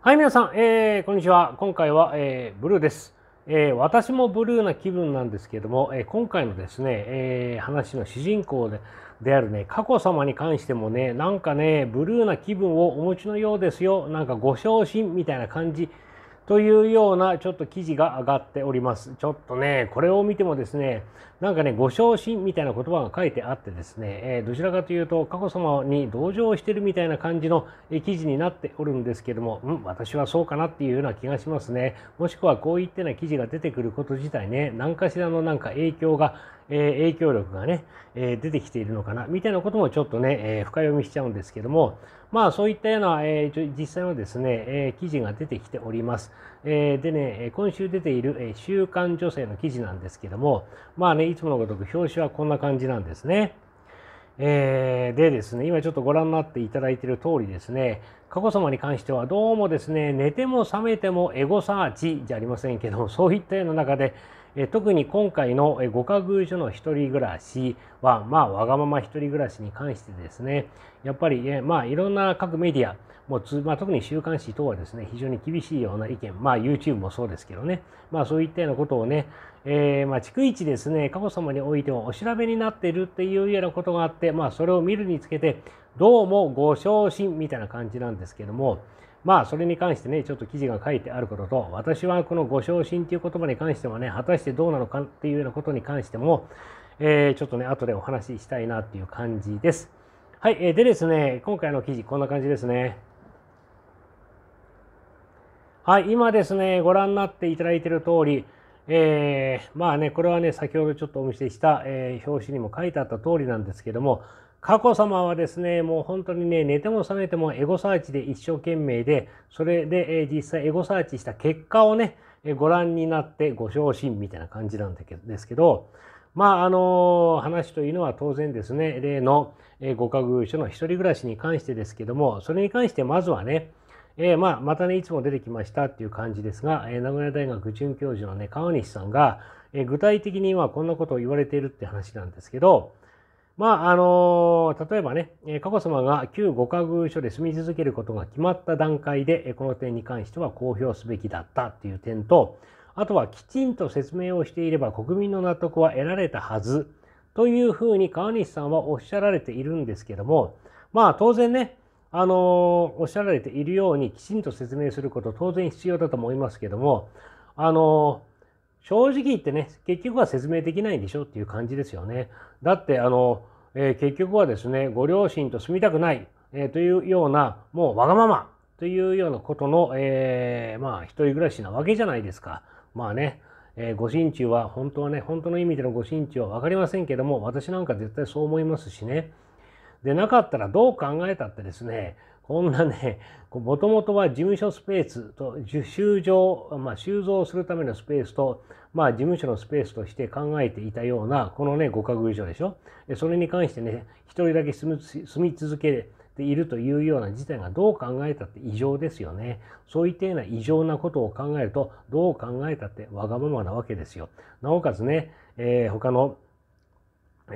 はい、皆さん、えー、こんにちは。今回は、えー、ブルーです、えー、私もブルーな気分なんですけども、え今回のですね、え話の主人公でであるね、佳子様に関してもね、なんかね、ブルーな気分をお持ちのようですよ、なんかご昇進みたいな感じというようなちょっと記事が上がっております。ちょっとね、これを見てもですね、なんかね、ご昇進みたいな言葉が書いてあってですね、えどちらかというと、佳子さまに同情してるみたいな感じの記事になっておるんですけども、うん、私はそうかなっていうような気がしますね。もしくはこういったような記事が出てくること自体ね、何かしらのなんか影響がえ影響力がね、え出てきているのかな、みたいなこともちょっとね、え深読みしちゃうんですけども、まあそういったような、え実際のですね、え記事が出てきております。えでね、今週出ている、え週刊女性の記事なんですけども、まあね、いつものごとく表紙はこんな感じなんですね。えー、でですね、今ちょっとご覧になっていただいている通りですね、佳子さまに関してはどうもですね、寝ても覚めてもエゴサーチじゃありませんけども、そういったような中で、え特に今回のご家具所の1人暮らしは、まあ、わがまま1人暮らしに関してですね、やっぱり、えまあ、いろんな各メディア、もうまあ、特に週刊誌等はですね、非常に厳しいような意見、まあ、YouTube もそうですけどね、まあ、そういったようなことをね、えー、まあ、逐一ですね、佳子さまにおいてはお調べになっているっていうようなことがあって、まあ、それを見るにつけて、どうもご昇進みたいな感じなんですけども、まあそれに関してねちょっと記事が書いてあることと私はこのご昇進という言葉に関してはね果たしてどうなのかっていうようなことに関しても、えー、ちょっとね後でお話ししたいなっていう感じです。はい、えー、でですね今回の記事こんな感じですね。はい、今ですねご覧になっていただいている通りえー、まあねこれはね先ほどちょっとお見せした、えー、表紙にも書いてあった通りなんですけども佳子さまはですね、もう本当にね、寝ても覚めてもエゴサーチで一生懸命で、それで、え実際エゴサーチした結果をね、えご覧になってご昇進みたいな感じなんだけですけど、まあ、あの、話というのは当然ですね、例の、えご家具所の一人暮らしに関してですけども、それに関してまずはね、えー、まあ、またね、いつも出てきましたっていう感じですが、えー、名古屋大学准教授のね、川西さんが、えー、具体的に今こんなことを言われているって話なんですけど、まあ、あの、例えばね、佳子さまが旧五家宮所で住み続けることが決まった段階で、この点に関しては公表すべきだったという点と、あとはきちんと説明をしていれば国民の納得は得られたはずというふうに川西さんはおっしゃられているんですけども、まあ当然ね、あのおっしゃられているようにきちんと説明すること当然必要だと思いますけども、あの正直言ってね、結局は説明できないんでしょっていう感じですよね。だって、あの、えー、結局はですね、ご両親と住みたくない、えー、というような、もうわがままというようなことの、えー、まあ、一人暮らしなわけじゃないですか。まあね、えご心中は、本当はね、本当の意味でのご心中は分かりませんけども、私なんか絶対そう思いますしね。でなかったらどう考えたってですね、こんなね、もともとは事務所スペースと、収蔵、まあ、収蔵するためのスペースと、まあ、事務所のスペースとして考えていたような、このね、五角国以上でしょ。それに関してね、一人だけ住み住み続けているというような事態がどう考えたって異常ですよね。そういったような異常なことを考えると、どう考えたってわがままなわけですよ。なおかつね、えー、他の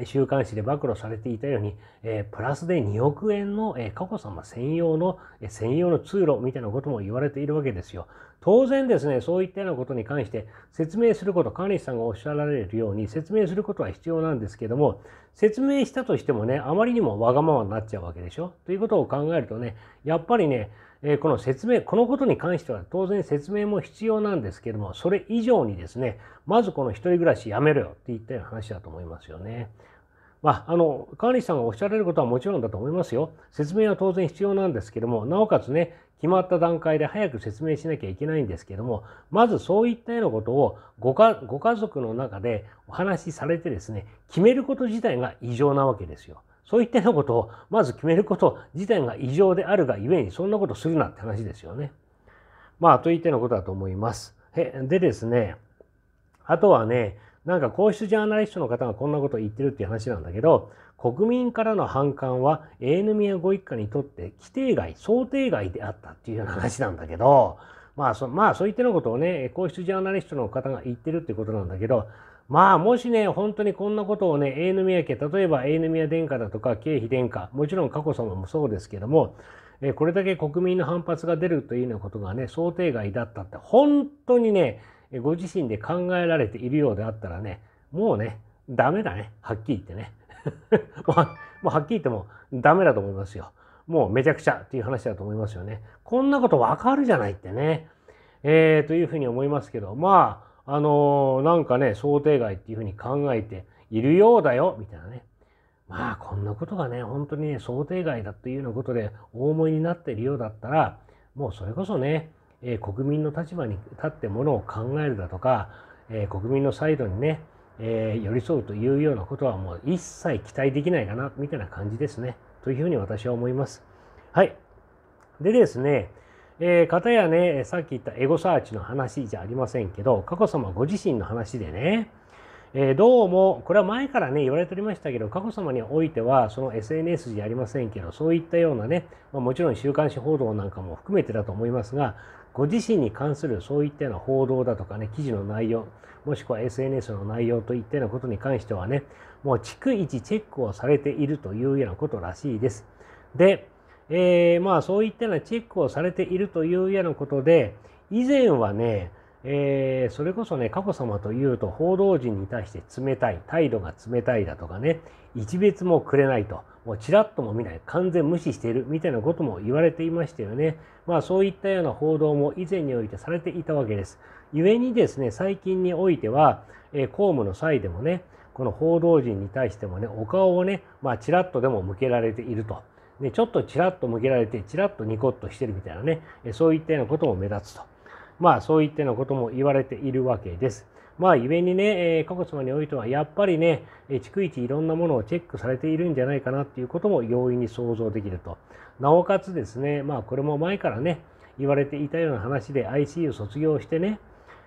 週刊誌で暴露されていたように、えー、プラスで2億円の、えー、佳子さま専用の、えー、専用の通路みたいなことも言われているわけですよ。当然ですね、そういったようなことに関して説明すること、管理士さんがおっしゃられるように説明することは必要なんですけども、説明したとしてもね、あまりにもわがままになっちゃうわけでしょ。ということを考えるとね、やっぱりね、えこの説明、このことに関しては当然説明も必要なんですけども、それ以上にですね、まずこの一人暮らしやめろよって言ったような話だと思いますよね。まあ、あの、川西さんがおっしゃられることはもちろんだと思いますよ。説明は当然必要なんですけども、なおかつね、決まった段階で早く説明しなきゃいけないんですけども、まずそういったようなことをごかご家族の中でお話しされてですね、決めること自体が異常なわけですよ。そういったようなことをまず決めること自体が異常であるがゆえにそんなことするなって話ですよね。まあといったようなことだと思います。でですねあとはねなんか皇室ジャーナリストの方がこんなことを言ってるっていう話なんだけど国民からの反感は永遠宮ご一家にとって規定外想定外であったっていうような話なんだけどまあそ,、まあ、そういったようなことをね皇室ジャーナリストの方が言ってるっていうことなんだけどまあ、もしね、本当にこんなことをね、永宮家、例えば永宮殿下だとか、経費殿下、もちろん佳子さまもそうですけども、えこれだけ国民の反発が出るというようなことがね、想定外だったって、本当にね、ご自身で考えられているようであったらね、もうね、ダメだね、はっきり言ってね。もうはっきり言ってもダメだと思いますよ。もうめちゃくちゃっていう話だと思いますよね。こんなことわかるじゃないってね。えー、というふうに思いますけど、まあ、あのー、なんかね、想定外っていうふうに考えているようだよ、みたいなね。まあ、こんなことがね、本当にね、想定外だというようなことで、大思いになっているようだったら、もうそれこそね、えー、国民の立場に立ってものを考えるだとか、えー、国民のサイドにね、えー、寄り添うというようなことはもう一切期待できないかな、みたいな感じですね。というふうに私は思います。はい。でですね、えー、かたやね、さっき言ったエゴサーチの話じゃありませんけど、佳子さまご自身の話でね、えー、どうも、これは前からね、言われておりましたけど、佳子さまにおいては、その SNS じゃありませんけど、そういったようなね、まあ、もちろん週刊誌報道なんかも含めてだと思いますが、ご自身に関するそういったような報道だとかね、記事の内容、もしくは SNS の内容といったようなことに関してはね、もう逐一チェックをされているというようなことらしいです。で、えー、まあそういったようなチェックをされているというようなことで、以前はね、えー、それこそね、佳子さまというと報道陣に対して冷たい、態度が冷たいだとかね、一別もくれないと、もうちらっとも見ない、完全無視しているみたいなことも言われていましたよね。まあそういったような報道も以前においてされていたわけです。故にですね、最近においては、えー、公務の際でもね、この報道陣に対してもね、お顔をね、まあちらっとでも向けられていると。ね、ちょっとちらっと向けられて、ちらっとニコッとしてるみたいなね、そういったようなことも目立つと。まあ、そういったようなことも言われているわけです。まあ、故にね、えー、佳子様においては、やっぱりね、え逐一いろんなものをチェックされているんじゃないかなっていうことも容易に想像できると。なおかつですね、まあ、これも前からね、言われていたような話で ICU 卒業してね、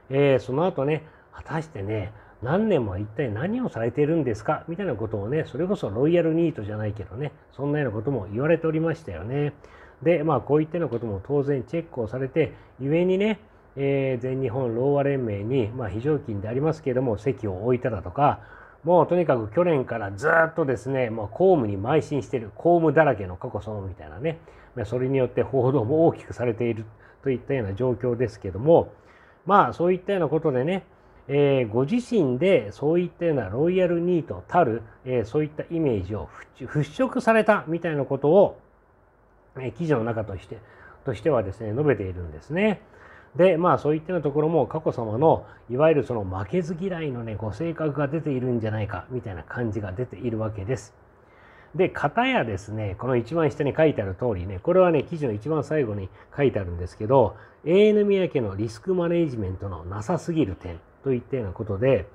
えー、その後ね、果たしてね、何年も一体何をされているんですかみたいなことをね、それこそロイヤルニートじゃないけどね、そんなようなことも言われておりましたよね。で、まあ、こういったようなことも当然チェックをされて、故にね、えー、全日本ろうあ連盟に、まあ、非常勤でありますけれども、席を置いただとか、もうとにかく去年からずっとですね、ま公務に邁進している、公務だらけの過去そのみたいなね、それによって報道も大きくされているといったような状況ですけども、まあそういったようなことでね、えー、ご自身でそういったようなロイヤルニートたる、えー、そういったイメージを払拭されたみたいなことを、えー、記事の中としてとしてはですね述べているんですね。でまあそういったようなところも佳子さまのいわゆるその負けず嫌いのねご性格が出ているんじゃないかみたいな感じが出ているわけです。で、たやですね、この一番下に書いてある通りね、これはね、記事の一番最後に書いてあるんですけど、永宮家のリスクマネジメントのなさすぎる点といったようなことで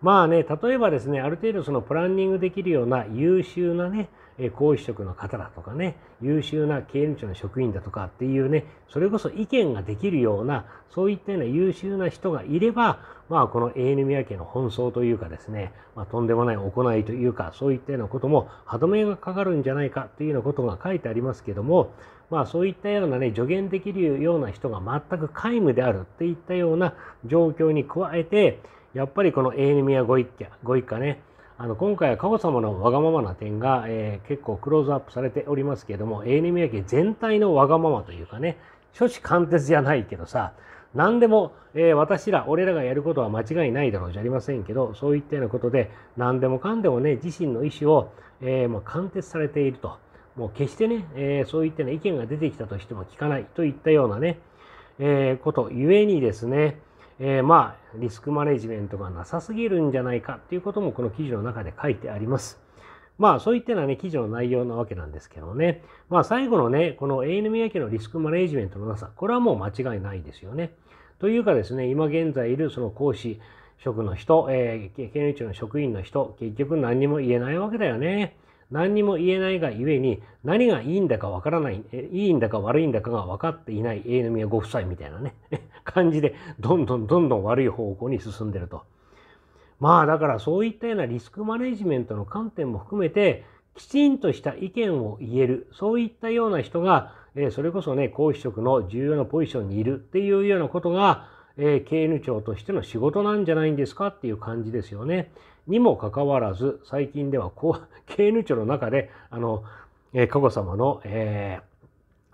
まあね例えばですねある程度そのプランニングできるような優秀なね皇嗣職の方だとかね優秀な刑務庁の職員だとかっていうねそれこそ意見ができるようなそういったような優秀な人がいれば、まあ、この永遠宮家の奔走というかですね、まあ、とんでもない行いというかそういったようなことも歯止めがかかるんじゃないかというようなことが書いてありますけども、まあ、そういったようなね助言できるような人が全く皆無であるっていったような状況に加えてやっぱりこの永遠宮ご一家ご一家ねあの今回は佳子様のわがままな点が、えー、結構クローズアップされておりますけれども永年宮家全体のわがままというかね諸子貫徹じゃないけどさ何でも、えー、私ら俺らがやることは間違いないだろうじゃありませんけどそういったようなことで何でもかんでもね自身の意思を、えー、ま貫徹されているともう決してね、えそういったような意見が出てきたとしても聞かないといったようなね、えことゆえにですねえー、まあリスクマネジメントがなさすぎるんじゃないかっていうこともこの記事の中で書いてあります。まあそういったようなね、記事の内容なわけなんですけどね。まあ最後のね、この AN 宮家のリスクマネジメントのなさ、これはもう間違いないですよね。というかですね、今現在いるその講師職の人、えー、経営庁の職員の人、結局何にも言えないわけだよね。何にも言えないがゆえに何がいいんだかわからないいいんだか悪いんだかが分かっていない永宮ご夫妻みたいなね 感じでどんどんどんどん悪い方向に進んでると。まあだからそういったようなリスクマネジメントの観点も含めてきちんとした意見を言えるそういったような人がそれこそね高飛職の重要なポジションにいるっていうようなことがえー、KN 長としての仕事なんじゃないんですかっていう感じですよね。にもかかわらず、最近ではこう KN 長の中で、あの、えー、佳子様の、え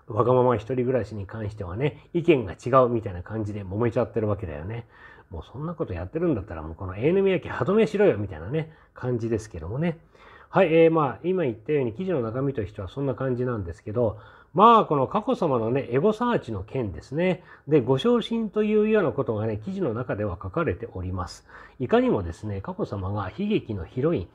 ー、わがまま一人暮らしに関してはね、意見が違うみたいな感じで揉めちゃってるわけだよね。もうそんなことやってるんだったら、もうこの A 宮家歯止めしろよみたいなね、感じですけどもね。はい、えー、まあ、今言ったように記事の中身としてはそんな感じなんですけど、まあ、この佳子さまのね、エゴサーチの件ですね。で、ご昇進というようなことがね、記事の中では書かれております。いかにもですね、佳子さまが悲劇のヒロイン、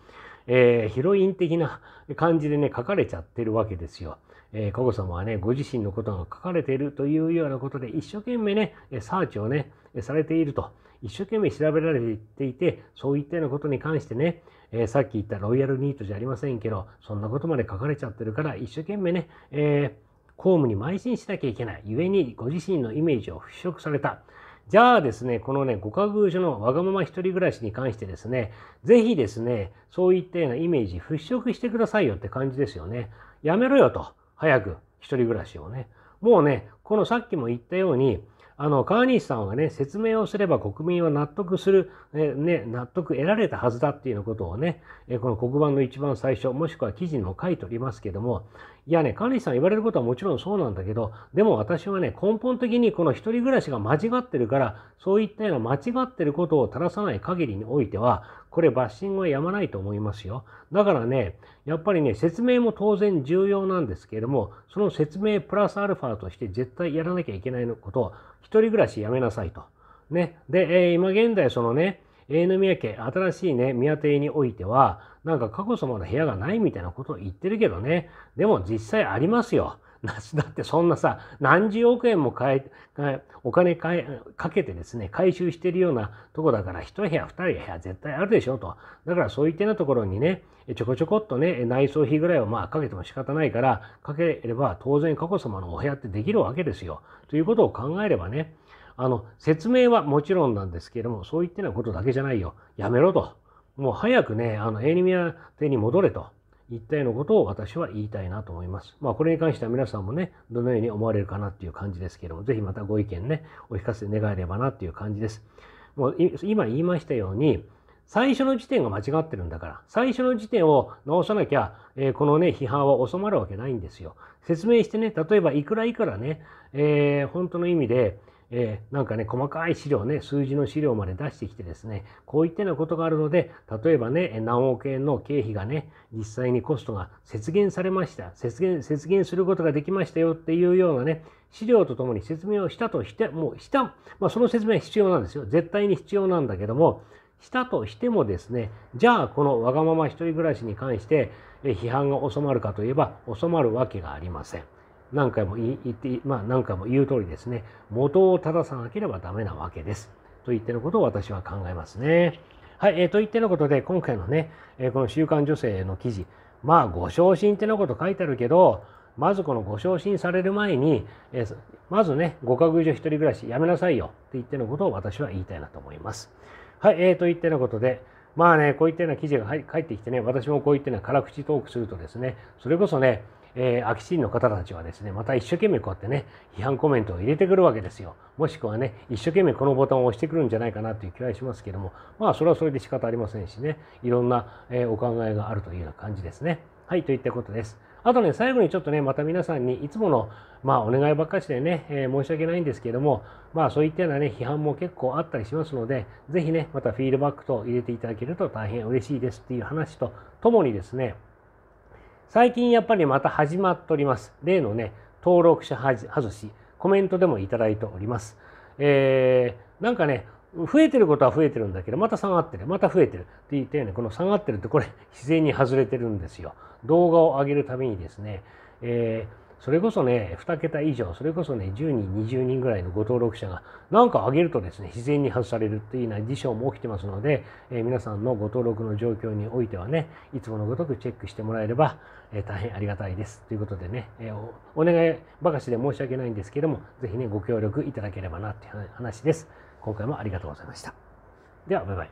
えー、ヒロイン的な 感じでね、書かれちゃってるわけですよ。えー、佳子さまはね、ご自身のことが書かれているというようなことで、一生懸命ね、サーチをね、されていると。一生懸命調べられていて、そういったようなことに関してね、えー、さっき言ったロイヤルニートじゃありませんけど、そんなことまで書かれちゃってるから、一生懸命ね、えー公務に邁進しなきゃいけない。故にご自身のイメージを払拭された。じゃあですね、このね、ご家具所のわがまま一人暮らしに関してですね、ぜひですね、そういったようなイメージ払拭してくださいよって感じですよね。やめろよと、早く一人暮らしをね。もうね、このさっきも言ったように、あの、川西さんはね、説明をすれば国民は納得する、ね、納得得られたはずだっていうのことをね、この黒板の一番最初、もしくは記事にも書いておりますけども、いやね、管理士さん言われることはもちろんそうなんだけど、でも私はね、根本的にこの一人暮らしが間違ってるから、そういったような間違ってることを正さない限りにおいては、これバッシングはやまないと思いますよ。だからね、やっぱりね、説明も当然重要なんですけれども、その説明プラスアルファとして絶対やらなきゃいけないのことを、一人暮らしやめなさいと。ね。で、えー、今現在そのね、永宮家、新しいね、宮邸においては、なんか佳子さまの部屋がないみたいなことを言ってるけどね。でも実際ありますよ。だってそんなさ、何十億円もお金かけてですね、回収してるようなとこだから、一部屋、二部屋絶対あるでしょと。だからそういったようなところにね、ちょこちょこっとね、内装費ぐらいをまあかけても仕方ないから、かければ当然佳子さまのお部屋ってできるわけですよ。ということを考えればね、あの説明はもちろんなんですけれどもそう言ってないことだけじゃないよやめろともう早くねあのエニミア手に戻れといったようなことを私は言いたいなと思います。まあ、これに関しては皆さんもね、どのように思われるかなっていう感じですけれども、ぜひまたご意見ね、お聞かせ願えればなっていう感じです。もう今言いましたように、最初の時点が間違ってるんだから、最初の時点を直さなきゃ、えー、このね、批判は収まるわけないんですよ。説明してね、例えばいくらいくらね、えー、本当の意味で、えー、なんかね、細かい資料ね、数字の資料まで出してきてですね、こういったようなことがあるので、例えばね、何億円の経費がね、実際にコストが節減されました、節減、節減することができましたよっていうようなね、資料とともに説明をしたとして、もうした、まあ、その説明は必要なんですよ。絶対に必要なんだけども、したとしてもですね、じゃあこのわがまま一人暮らしに関して批判が収まるかといえば収まるわけがありません。何回も言って、まあ、何回も言う通りですね元を正さなければダメなわけですと言ってのことを私は考えますね。はい、えー、と言ってのことで今回のね、えー、この「週刊女性」の記事まあご昇進ってのこと書いてあるけどまずこのご昇進される前に、えー、まずねご家具所一人暮らしやめなさいよって言ってのことを私は言いたいなと思います。はい、えー、と言ってのことでまあねこういったような記事が返ってきてね私もこういったような辛口トークするとですねそれこそねえー、秋市の方たちはですね、また一生懸命こうやってね、批判コメントを入れてくるわけですよ。もしくはね、一生懸命このボタンを押してくるんじゃないかなという気はしますけども、まあ、それはそれで仕方ありませんしね、いろんな、えー、お考えがあるというような感じですね。はい、といったことです。あとね、最後にちょっとね、また皆さんにいつもの、まあ、お願いばっかりしてね、えー、申し訳ないんですけども、まあ、そういったようなね、批判も結構あったりしますので、ぜひね、またフィードバックと入れていただけると大変嬉しいですっていう話とともにですね、最近やっぱりまた始まっております。例のね、登録者外し、コメントでもいただいております。えー、なんかね、増えてることは増えてるんだけど、また下がってる、また増えてるって言ったように、この下がってるってこれ、自然に外れてるんですよ。動画を上げるためにですね、えーそれこそね、2桁以上、それこそね、10人、20人ぐらいのご登録者が、なんか上げるとですね、自然に外されるというような事象も起きてますので、えー、皆さんのご登録の状況においてはね、いつものごとくチェックしてもらえれば、えー、大変ありがたいです。ということでね、えー、お願いばかしで申し訳ないんですけども、ぜひね、ご協力いただければなという話です。今回もありがとうございました。では、バイバイ。